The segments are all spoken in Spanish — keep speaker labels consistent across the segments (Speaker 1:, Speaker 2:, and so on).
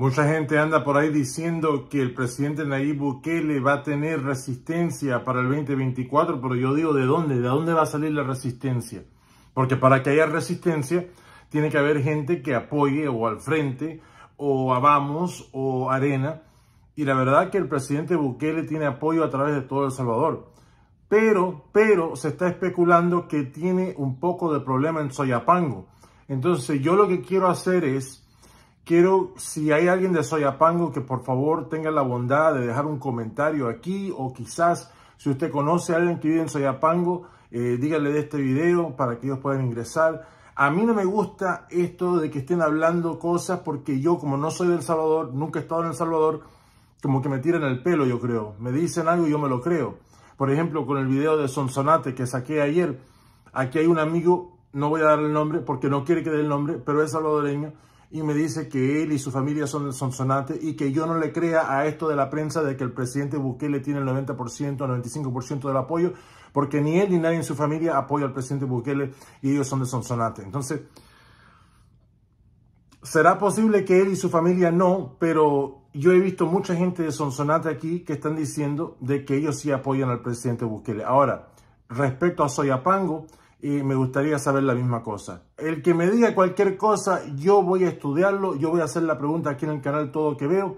Speaker 1: Mucha gente anda por ahí diciendo que el presidente Nayib Bukele va a tener resistencia para el 2024, pero yo digo, ¿de dónde? ¿De dónde va a salir la resistencia? Porque para que haya resistencia, tiene que haber gente que apoye o al frente, o a Vamos, o Arena. Y la verdad que el presidente Bukele tiene apoyo a través de todo El Salvador. Pero, pero se está especulando que tiene un poco de problema en Soyapango. Entonces yo lo que quiero hacer es Quiero, si hay alguien de Soyapango, que por favor tenga la bondad de dejar un comentario aquí o quizás si usted conoce a alguien que vive en Soyapango, eh, dígale de este video para que ellos puedan ingresar. A mí no me gusta esto de que estén hablando cosas porque yo como no soy del Salvador, nunca he estado en El Salvador, como que me tiran el pelo, yo creo. Me dicen algo y yo me lo creo. Por ejemplo, con el video de Sonsonate que saqué ayer, aquí hay un amigo, no voy a dar el nombre porque no quiere que dé el nombre, pero es salvadoreño, y me dice que él y su familia son Sonsonate y que yo no le crea a esto de la prensa de que el presidente Bukele tiene el 90%, 95% del apoyo, porque ni él ni nadie en su familia apoya al presidente Bukele y ellos son de Sonsonate. Entonces, será posible que él y su familia no, pero yo he visto mucha gente de Sonsonate aquí que están diciendo de que ellos sí apoyan al presidente Bukele. Ahora, respecto a Soyapango, y me gustaría saber la misma cosa. El que me diga cualquier cosa, yo voy a estudiarlo, yo voy a hacer la pregunta aquí en el canal Todo que veo,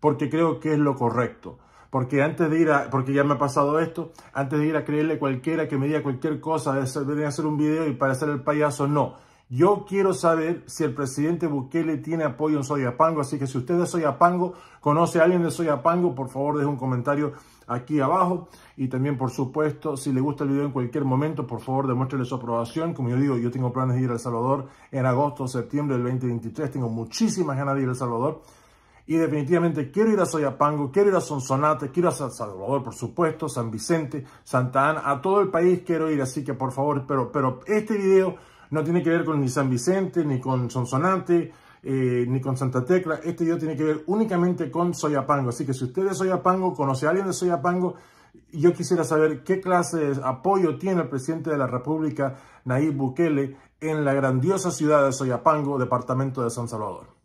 Speaker 1: porque creo que es lo correcto. Porque antes de ir a, porque ya me ha pasado esto, antes de ir a creerle cualquiera que me diga cualquier cosa, de hacer, hacer un video y para hacer el payaso, no yo quiero saber si el presidente Bukele tiene apoyo en Soyapango, así que si usted de Soyapango, conoce a alguien de Soyapango, por favor deje un comentario aquí abajo y también por supuesto si le gusta el video en cualquier momento, por favor demuéstrele su aprobación. Como yo digo, yo tengo planes de ir al Salvador en agosto septiembre del 2023, tengo muchísimas ganas de ir a El Salvador y definitivamente quiero ir a Soyapango, quiero ir a Sonsonate, quiero ir a San Salvador, por supuesto, San Vicente, Santa Ana, a todo el país quiero ir, así que por favor, pero, pero este video no tiene que ver con ni San Vicente, ni con Sonsonate eh, ni con Santa Tecla. Este video tiene que ver únicamente con Soyapango. Así que si usted es Soyapango, conoce a alguien de Soyapango, yo quisiera saber qué clase de apoyo tiene el presidente de la República, Nayib Bukele, en la grandiosa ciudad de Soyapango, departamento de San Salvador.